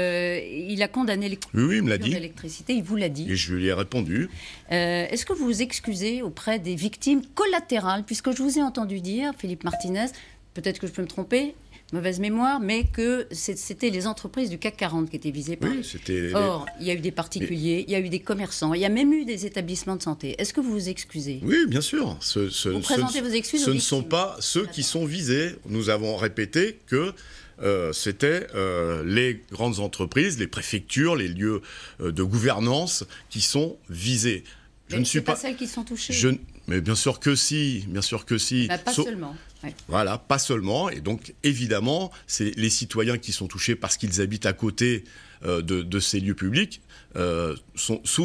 Euh, il a condamné l'électricité, oui, il il vous l'a dit. Et je lui ai répondu. Euh, est-ce que vous vous excusez auprès des victimes collatérales Puisque je vous ai entendu dire, Philippe Martinez, peut-être que je peux me tromper, mauvaise mémoire, mais que c'était les entreprises du CAC 40 qui étaient visées par. Oui, Or, il y a eu des particuliers, il y a eu des commerçants, il y a même eu des établissements de santé. Est-ce que vous vous excusez Oui, bien sûr. Ce, ce, vous présentez vos excuses. Ce ne sont pas ceux qui sont visés. Nous avons répété que euh, c'était euh, les grandes entreprises, les préfectures, les lieux euh, de gouvernance qui sont visés. Je ne suis pas, celles qui sont touchées. Mais bien sûr que si, bien sûr que si. Bah, pas seulement. Voilà, pas seulement. Et donc, évidemment, c'est les citoyens qui sont touchés parce qu'ils habitent à côté euh, de, ces lieux publics euh,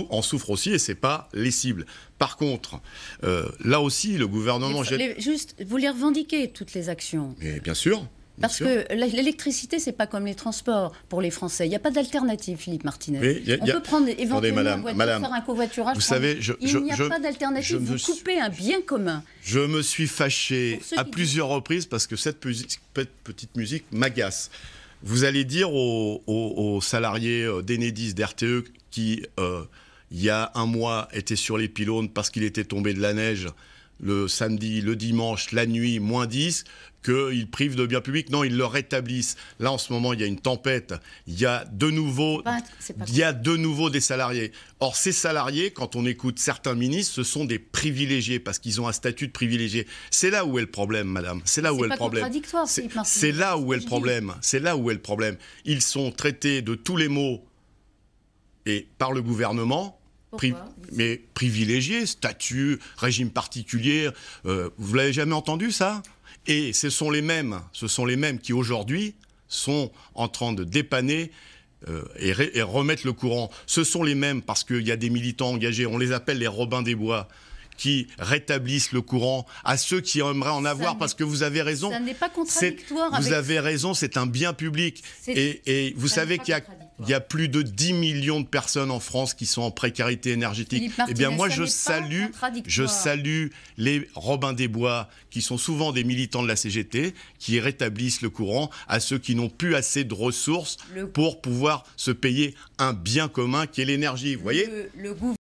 en souffrent aussi et ce n'est pas les cibles. Par contre, euh, là aussi, le gouvernement. juste, vous les revendiquez toutes les actions. Mais bien sûr. Parce que l'électricité, c'est pas comme les transports pour les Français. Il n'y a pas d'alternative, Philippe Martinez. on peut prendre éventuellement un covoiturage. Vous savez, je, il n'y a pas d'alternative. Vous coupez un bien commun. Je me suis fâché à plusieurs reprises parce que cette petite musique m'agace. Vous allez dire aux, salariés euh, d'Enedis, d'RTE, qui, euh, il y a un mois, étaient sur les pylônes parce qu'il était tombé de la neige le samedi, le dimanche, la nuit, moins 10, qu'ils privent de biens publics. Non, ils le rétablissent. Là, en ce moment, il y a une tempête. Il y a de nouveau, il y a de nouveau des salariés. Or, ces salariés, quand on écoute certains ministres, ce sont des privilégiés parce qu'ils ont un statut de privilégié. C'est là où est le problème, madame. C'est là, où est le problème. C'est là où est le problème. C'est là où est le problème. Ils sont traités de tous les maux et par le gouvernement mais privilégiés, statut, régime particulier, euh, vous l'avez jamais entendu ça Et ce sont les mêmes, ce sont les mêmes qui aujourd'hui sont en train de dépanner euh, et, et, remettre le courant. Ce sont les mêmes parce qu'il y a des militants engagés, on les appelle les Robins des Bois qui rétablissent le courant, à ceux qui aimeraient en avoir, parce que vous avez raison. pas Vous avez raison, c'est un bien public. Et, vous savez qu'il y, a, plus de 10 millions de personnes en France qui sont en précarité énergétique. Eh bien, moi, je salue, je salue les Robins des Bois, qui sont souvent des militants de la CGT, qui rétablissent le courant à ceux qui n'ont plus assez de ressources pour pouvoir se payer un bien commun qui est l'énergie. Vous voyez le